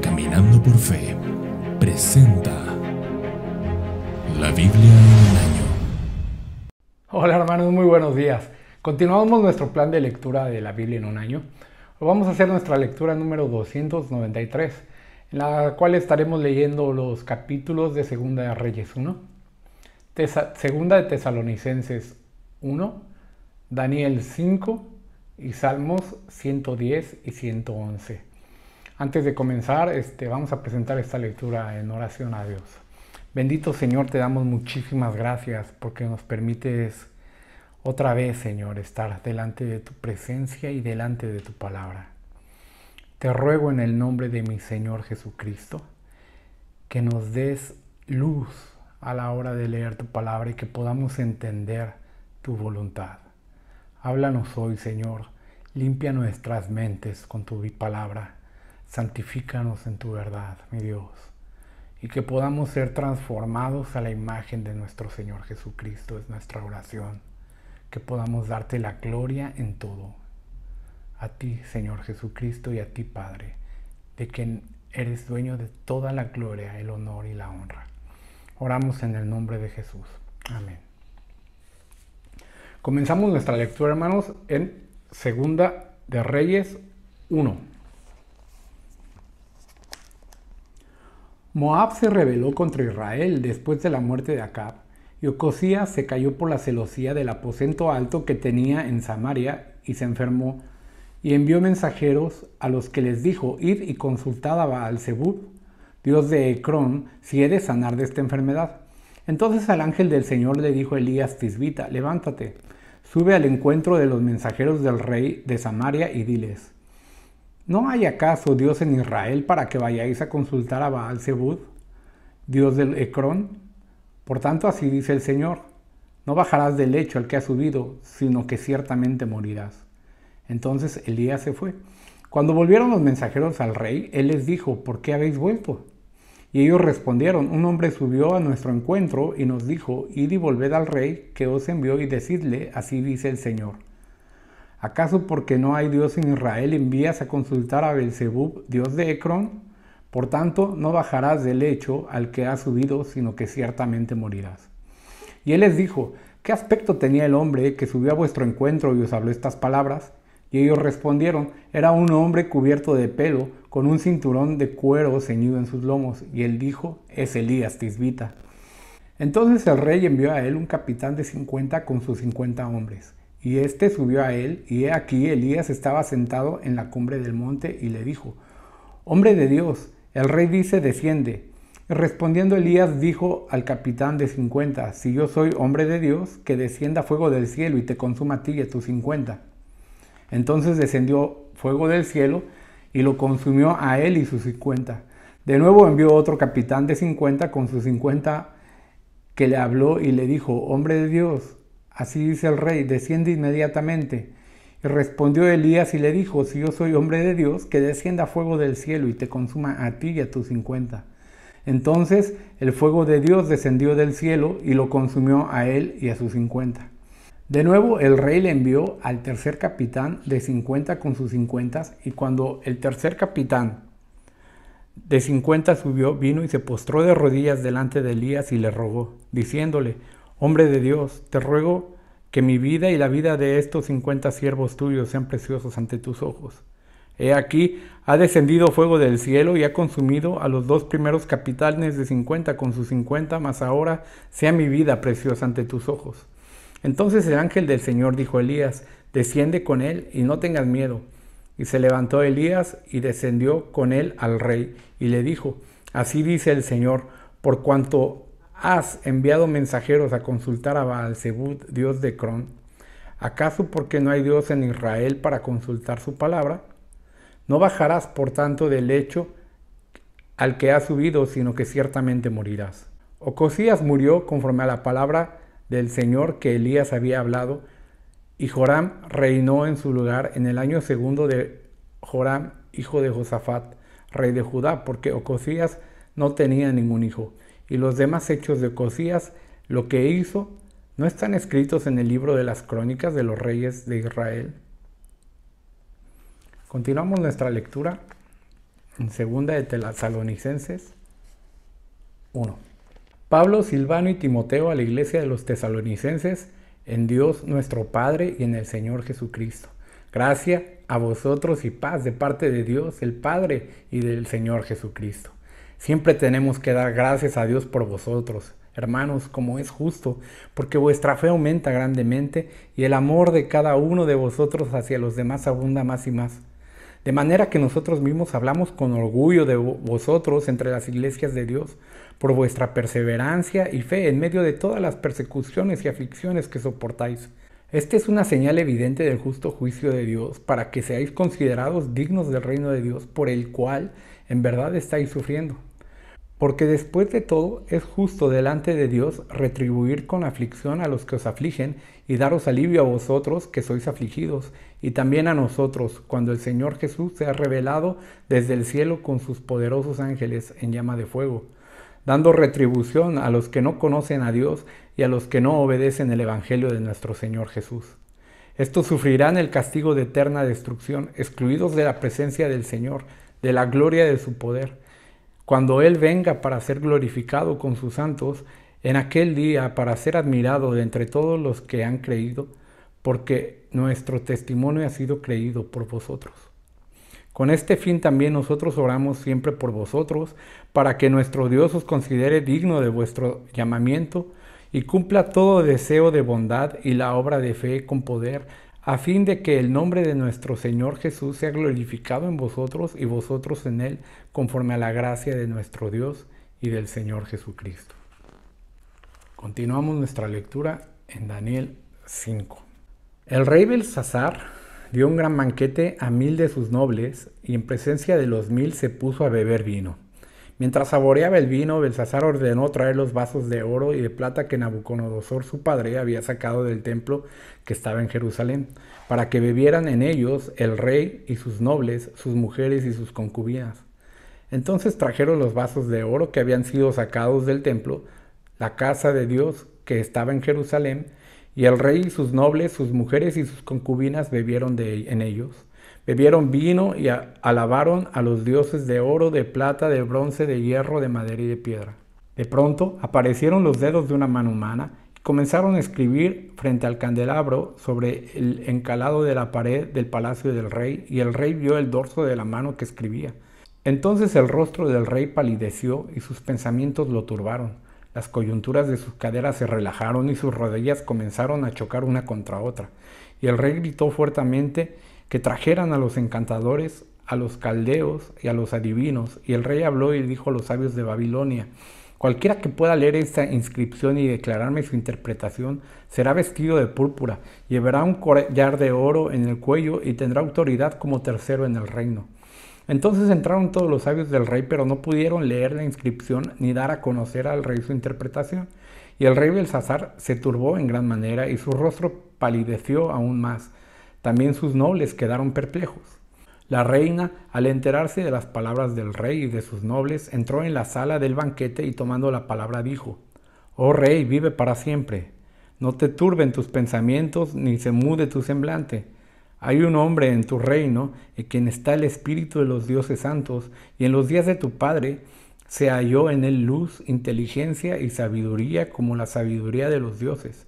Caminando por Fe presenta la Biblia en un año. Hola hermanos, muy buenos días. Continuamos nuestro plan de lectura de la Biblia en un año. Vamos a hacer nuestra lectura número 293, en la cual estaremos leyendo los capítulos de Segunda de Reyes 1, Segunda de Tesalonicenses 1, Daniel 5 y Salmos 110 y 111. Antes de comenzar, este, vamos a presentar esta lectura en oración a Dios. Bendito Señor, te damos muchísimas gracias porque nos permites otra vez, Señor, estar delante de tu presencia y delante de tu palabra. Te ruego en el nombre de mi Señor Jesucristo que nos des luz a la hora de leer tu palabra y que podamos entender tu voluntad. Háblanos hoy, Señor. Limpia nuestras mentes con tu palabra santifícanos en tu verdad, mi Dios, y que podamos ser transformados a la imagen de nuestro Señor Jesucristo, es nuestra oración, que podamos darte la gloria en todo, a ti, Señor Jesucristo, y a ti, Padre, de quien eres dueño de toda la gloria, el honor y la honra. Oramos en el nombre de Jesús. Amén. Comenzamos nuestra lectura, hermanos, en Segunda de Reyes 1. Moab se rebeló contra Israel después de la muerte de Acab, y Ocosías se cayó por la celosía del aposento alto que tenía en Samaria y se enfermó, y envió mensajeros a los que les dijo, ir y consultad a Baal Zebub, dios de Ecrón, si eres sanar de esta enfermedad. Entonces al ángel del Señor le dijo Elías Tisbita, levántate, sube al encuentro de los mensajeros del rey de Samaria y diles, ¿No hay acaso Dios en Israel para que vayáis a consultar a Baal Zebud, Dios del Ecrón? Por tanto, así dice el Señor: No bajarás del lecho al que ha subido, sino que ciertamente morirás. Entonces Elías se fue. Cuando volvieron los mensajeros al rey, él les dijo: ¿Por qué habéis vuelto? Y ellos respondieron: Un hombre subió a nuestro encuentro y nos dijo: Id y volved al rey que os envió y decidle: Así dice el Señor. ¿Acaso porque no hay Dios en Israel envías a consultar a Beelzebub, Dios de Ecrón? Por tanto, no bajarás del lecho al que has subido, sino que ciertamente morirás. Y él les dijo, ¿qué aspecto tenía el hombre que subió a vuestro encuentro y os habló estas palabras? Y ellos respondieron, era un hombre cubierto de pelo, con un cinturón de cuero ceñido en sus lomos. Y él dijo, es Elías Tisbita. Entonces el rey envió a él un capitán de 50 con sus 50 hombres. Y éste subió a él, y he aquí Elías estaba sentado en la cumbre del monte, y le dijo, Hombre de Dios, el rey dice, desciende. Y respondiendo Elías dijo al capitán de cincuenta, Si yo soy hombre de Dios, que descienda fuego del cielo y te consuma a ti y a tus cincuenta. Entonces descendió fuego del cielo y lo consumió a él y sus cincuenta. De nuevo envió otro capitán de cincuenta con sus cincuenta que le habló y le dijo, Hombre de Dios, Así dice el rey, desciende inmediatamente. Y respondió Elías y le dijo, si yo soy hombre de Dios, que descienda fuego del cielo y te consuma a ti y a tus cincuenta. Entonces el fuego de Dios descendió del cielo y lo consumió a él y a sus cincuenta. De nuevo el rey le envió al tercer capitán de cincuenta con sus cincuentas y cuando el tercer capitán de cincuenta subió, vino y se postró de rodillas delante de Elías y le rogó, diciéndole, Hombre de Dios, te ruego que mi vida y la vida de estos cincuenta siervos tuyos sean preciosos ante tus ojos. He aquí, ha descendido fuego del cielo y ha consumido a los dos primeros capitanes de cincuenta con sus cincuenta, mas ahora sea mi vida preciosa ante tus ojos. Entonces el ángel del Señor dijo a Elías, desciende con él y no tengas miedo. Y se levantó Elías y descendió con él al rey y le dijo, así dice el Señor, por cuanto has enviado mensajeros a consultar a baalzebub dios de Cron? ¿Acaso porque no hay dios en Israel para consultar su palabra? No bajarás, por tanto, del lecho al que has subido, sino que ciertamente morirás. Ocosías murió conforme a la palabra del Señor que Elías había hablado, y Joram reinó en su lugar en el año segundo de Joram, hijo de Josafat, rey de Judá, porque Ocosías no tenía ningún hijo y los demás hechos de Cosías, lo que hizo, no están escritos en el libro de las crónicas de los reyes de Israel. Continuamos nuestra lectura en segunda de Tesalonicenses 1. Pablo, Silvano y Timoteo a la iglesia de los tesalonicenses, en Dios nuestro Padre y en el Señor Jesucristo. Gracia a vosotros y paz de parte de Dios el Padre y del Señor Jesucristo. Siempre tenemos que dar gracias a Dios por vosotros, hermanos, como es justo, porque vuestra fe aumenta grandemente y el amor de cada uno de vosotros hacia los demás abunda más y más. De manera que nosotros mismos hablamos con orgullo de vosotros entre las iglesias de Dios, por vuestra perseverancia y fe en medio de todas las persecuciones y aflicciones que soportáis esta es una señal evidente del justo juicio de Dios, para que seáis considerados dignos del reino de Dios, por el cual en verdad estáis sufriendo. Porque después de todo es justo delante de Dios retribuir con aflicción a los que os afligen y daros alivio a vosotros que sois afligidos, y también a nosotros, cuando el Señor Jesús se ha revelado desde el cielo con sus poderosos ángeles en llama de fuego dando retribución a los que no conocen a Dios y a los que no obedecen el Evangelio de nuestro Señor Jesús. Estos sufrirán el castigo de eterna destrucción, excluidos de la presencia del Señor, de la gloria de su poder. Cuando Él venga para ser glorificado con sus santos, en aquel día para ser admirado de entre todos los que han creído, porque nuestro testimonio ha sido creído por vosotros. Con este fin también nosotros oramos siempre por vosotros, para que nuestro Dios os considere digno de vuestro llamamiento y cumpla todo deseo de bondad y la obra de fe con poder, a fin de que el nombre de nuestro Señor Jesús sea glorificado en vosotros y vosotros en Él, conforme a la gracia de nuestro Dios y del Señor Jesucristo. Continuamos nuestra lectura en Daniel 5. El rey Belsasar dio un gran banquete a mil de sus nobles, y en presencia de los mil se puso a beber vino. Mientras saboreaba el vino, Belsasar ordenó traer los vasos de oro y de plata que Nabucodonosor su padre había sacado del templo que estaba en Jerusalén, para que bebieran en ellos el rey y sus nobles, sus mujeres y sus concubinas. Entonces trajeron los vasos de oro que habían sido sacados del templo, la casa de Dios que estaba en Jerusalén, y el rey y sus nobles, sus mujeres y sus concubinas bebieron de, en ellos. Bebieron vino y alabaron a los dioses de oro, de plata, de bronce, de hierro, de madera y de piedra. De pronto aparecieron los dedos de una mano humana y comenzaron a escribir frente al candelabro sobre el encalado de la pared del palacio del rey, y el rey vio el dorso de la mano que escribía. Entonces el rostro del rey palideció y sus pensamientos lo turbaron. Las coyunturas de sus caderas se relajaron y sus rodillas comenzaron a chocar una contra otra. Y el rey gritó fuertemente que trajeran a los encantadores, a los caldeos y a los adivinos. Y el rey habló y dijo a los sabios de Babilonia, Cualquiera que pueda leer esta inscripción y declararme su interpretación será vestido de púrpura, llevará un collar de oro en el cuello y tendrá autoridad como tercero en el reino. Entonces entraron todos los sabios del rey, pero no pudieron leer la inscripción ni dar a conocer al rey su interpretación. Y el rey Belsasar se turbó en gran manera y su rostro palideció aún más. También sus nobles quedaron perplejos. La reina, al enterarse de las palabras del rey y de sus nobles, entró en la sala del banquete y tomando la palabra dijo, Oh rey, vive para siempre. No te turben tus pensamientos ni se mude tu semblante hay un hombre en tu reino, en eh, quien está el espíritu de los dioses santos, y en los días de tu padre se halló en él luz, inteligencia y sabiduría como la sabiduría de los dioses.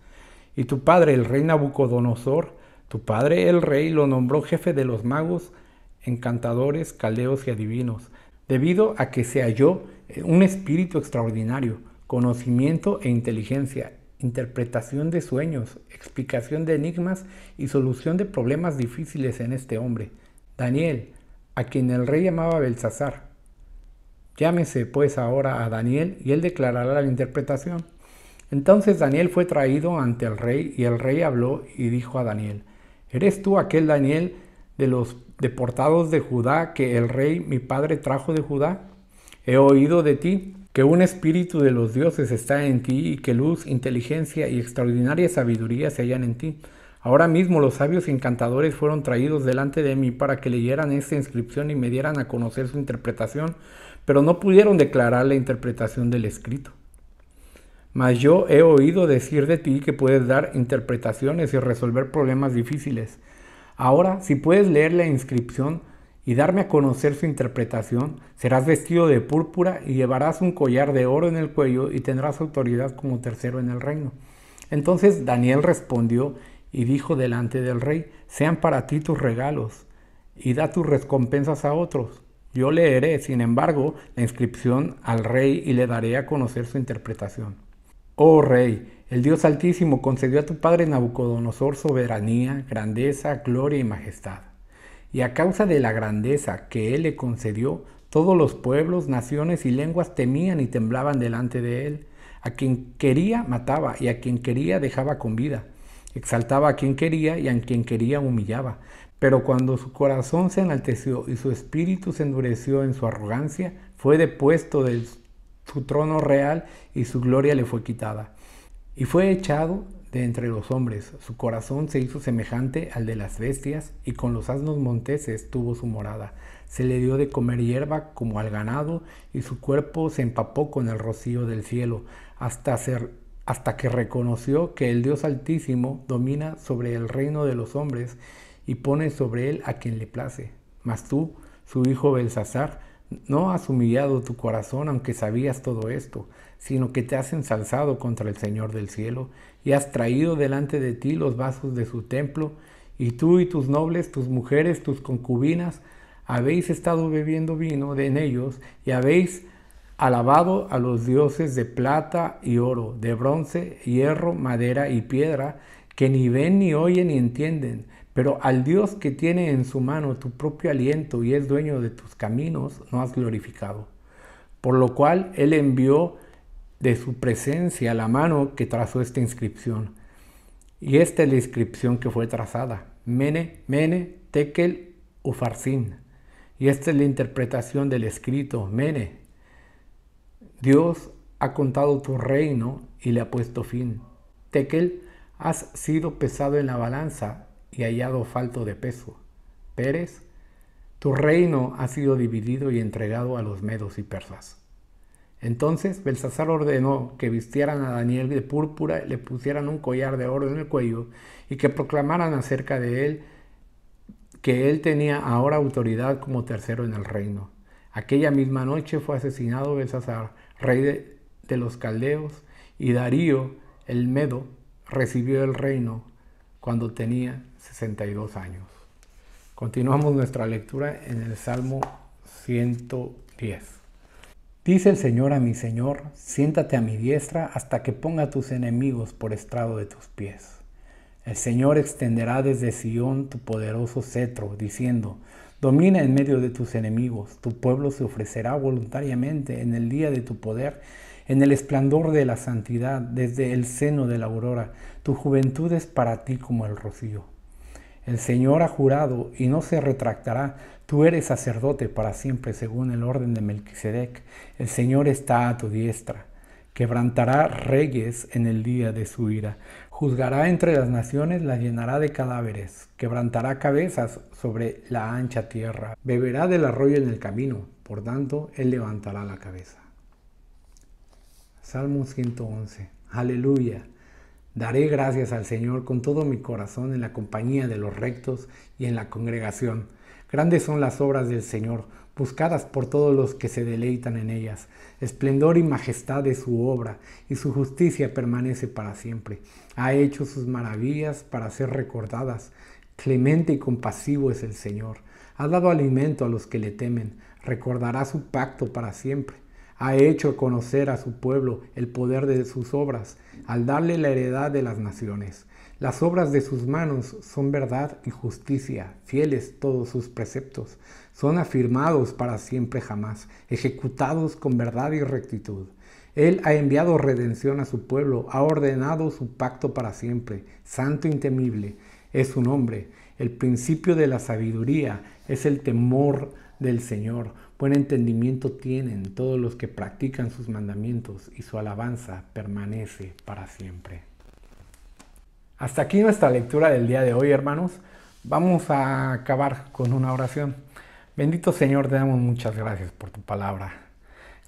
Y tu padre, el rey Nabucodonosor, tu padre el rey lo nombró jefe de los magos, encantadores, caldeos y adivinos, debido a que se halló eh, un espíritu extraordinario, conocimiento e inteligencia, interpretación de sueños, explicación de enigmas y solución de problemas difíciles en este hombre, Daniel, a quien el rey llamaba Belsasar. Llámese pues ahora a Daniel y él declarará la interpretación. Entonces Daniel fue traído ante el rey y el rey habló y dijo a Daniel, ¿eres tú aquel Daniel de los deportados de Judá que el rey mi padre trajo de Judá? He oído de ti que un espíritu de los dioses está en ti y que luz, inteligencia y extraordinaria sabiduría se hallan en ti. Ahora mismo los sabios encantadores fueron traídos delante de mí para que leyeran esta inscripción y me dieran a conocer su interpretación, pero no pudieron declarar la interpretación del escrito. Mas yo he oído decir de ti que puedes dar interpretaciones y resolver problemas difíciles. Ahora, si puedes leer la inscripción, y darme a conocer su interpretación, serás vestido de púrpura y llevarás un collar de oro en el cuello y tendrás autoridad como tercero en el reino. Entonces Daniel respondió y dijo delante del rey, sean para ti tus regalos y da tus recompensas a otros. Yo leeré, sin embargo, la inscripción al rey y le daré a conocer su interpretación. Oh rey, el Dios Altísimo concedió a tu padre Nabucodonosor soberanía, grandeza, gloria y majestad y a causa de la grandeza que él le concedió, todos los pueblos, naciones y lenguas temían y temblaban delante de él. A quien quería mataba y a quien quería dejaba con vida. Exaltaba a quien quería y a quien quería humillaba. Pero cuando su corazón se enalteció y su espíritu se endureció en su arrogancia, fue depuesto de su trono real y su gloria le fue quitada. Y fue echado de entre los hombres, su corazón se hizo semejante al de las bestias, y con los asnos monteses tuvo su morada. Se le dio de comer hierba como al ganado, y su cuerpo se empapó con el rocío del cielo, hasta, ser, hasta que reconoció que el Dios Altísimo domina sobre el reino de los hombres y pone sobre él a quien le place. Mas tú, su hijo Belsasar, no has humillado tu corazón aunque sabías todo esto, sino que te has ensalzado contra el Señor del cielo y has traído delante de ti los vasos de su templo, y tú y tus nobles, tus mujeres, tus concubinas, habéis estado bebiendo vino de en ellos y habéis alabado a los dioses de plata y oro, de bronce, hierro, madera y piedra, que ni ven ni oyen ni entienden pero al Dios que tiene en su mano tu propio aliento y es dueño de tus caminos, no has glorificado. Por lo cual Él envió de su presencia la mano que trazó esta inscripción. Y esta es la inscripción que fue trazada. Mene, Mene, Tekel, Ufarsin. Y esta es la interpretación del escrito. Mene, Dios ha contado tu reino y le ha puesto fin. Tekel, has sido pesado en la balanza y hallado falto de peso. Pérez, tu reino ha sido dividido y entregado a los medos y persas. Entonces Belsasar ordenó que vistieran a Daniel de púrpura, le pusieran un collar de oro en el cuello y que proclamaran acerca de él que él tenía ahora autoridad como tercero en el reino. Aquella misma noche fue asesinado Belsasar, rey de, de los caldeos, y Darío el Medo recibió el reino cuando tenía 62 años. Continuamos nuestra lectura en el Salmo 110. Dice el Señor a mi Señor, siéntate a mi diestra hasta que ponga a tus enemigos por estrado de tus pies. El Señor extenderá desde Sión tu poderoso cetro, diciendo, domina en medio de tus enemigos, tu pueblo se ofrecerá voluntariamente en el día de tu poder en el esplendor de la santidad, desde el seno de la aurora. Tu juventud es para ti como el rocío. El Señor ha jurado y no se retractará. Tú eres sacerdote para siempre según el orden de Melquisedec. El Señor está a tu diestra. Quebrantará reyes en el día de su ira. Juzgará entre las naciones, la llenará de cadáveres. Quebrantará cabezas sobre la ancha tierra. Beberá del arroyo en el camino. Por tanto, él levantará la cabeza. Salmo 111. Aleluya. Daré gracias al Señor con todo mi corazón en la compañía de los rectos y en la congregación. Grandes son las obras del Señor, buscadas por todos los que se deleitan en ellas. Esplendor y majestad de su obra, y su justicia permanece para siempre. Ha hecho sus maravillas para ser recordadas. Clemente y compasivo es el Señor. Ha dado alimento a los que le temen. Recordará su pacto para siempre ha hecho conocer a su pueblo el poder de sus obras, al darle la heredad de las naciones. Las obras de sus manos son verdad y justicia, fieles todos sus preceptos, son afirmados para siempre jamás, ejecutados con verdad y rectitud. Él ha enviado redención a su pueblo, ha ordenado su pacto para siempre, santo y e temible es su nombre. El principio de la sabiduría es el temor del Señor. Buen entendimiento tienen todos los que practican sus mandamientos y su alabanza permanece para siempre. Hasta aquí nuestra lectura del día de hoy, hermanos. Vamos a acabar con una oración. Bendito Señor, te damos muchas gracias por tu palabra.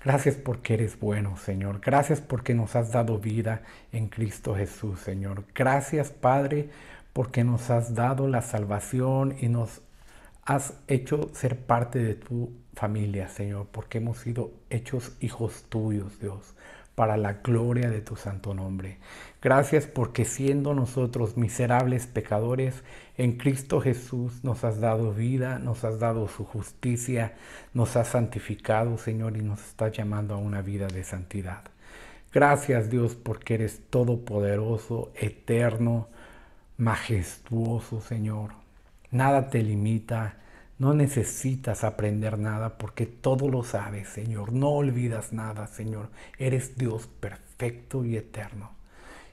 Gracias porque eres bueno, Señor. Gracias porque nos has dado vida en Cristo Jesús, Señor. Gracias, Padre, porque nos has dado la salvación y nos has hecho ser parte de tu familia, Señor, porque hemos sido hechos hijos tuyos, Dios, para la gloria de tu santo nombre. Gracias porque siendo nosotros miserables pecadores, en Cristo Jesús nos has dado vida, nos has dado su justicia, nos has santificado, Señor, y nos estás llamando a una vida de santidad. Gracias Dios porque eres todopoderoso, eterno, majestuoso, Señor. Nada te limita, no necesitas aprender nada porque todo lo sabes, Señor. No olvidas nada, Señor. Eres Dios perfecto y eterno.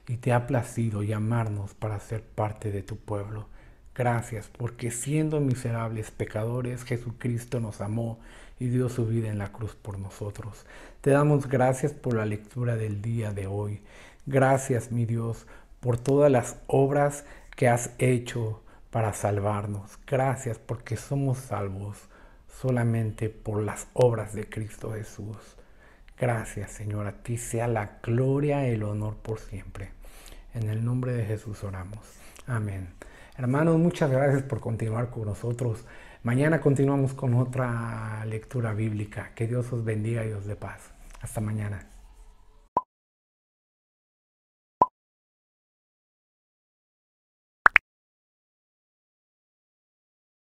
Y te ha placido llamarnos para ser parte de tu pueblo. Gracias porque siendo miserables pecadores, Jesucristo nos amó y dio su vida en la cruz por nosotros. Te damos gracias por la lectura del día de hoy. Gracias, mi Dios, por todas las obras que has hecho para salvarnos. Gracias porque somos salvos solamente por las obras de Cristo Jesús. Gracias Señor, a ti sea la gloria y el honor por siempre. En el nombre de Jesús oramos. Amén. Hermanos, muchas gracias por continuar con nosotros. Mañana continuamos con otra lectura bíblica. Que Dios os bendiga y os dé paz. Hasta mañana.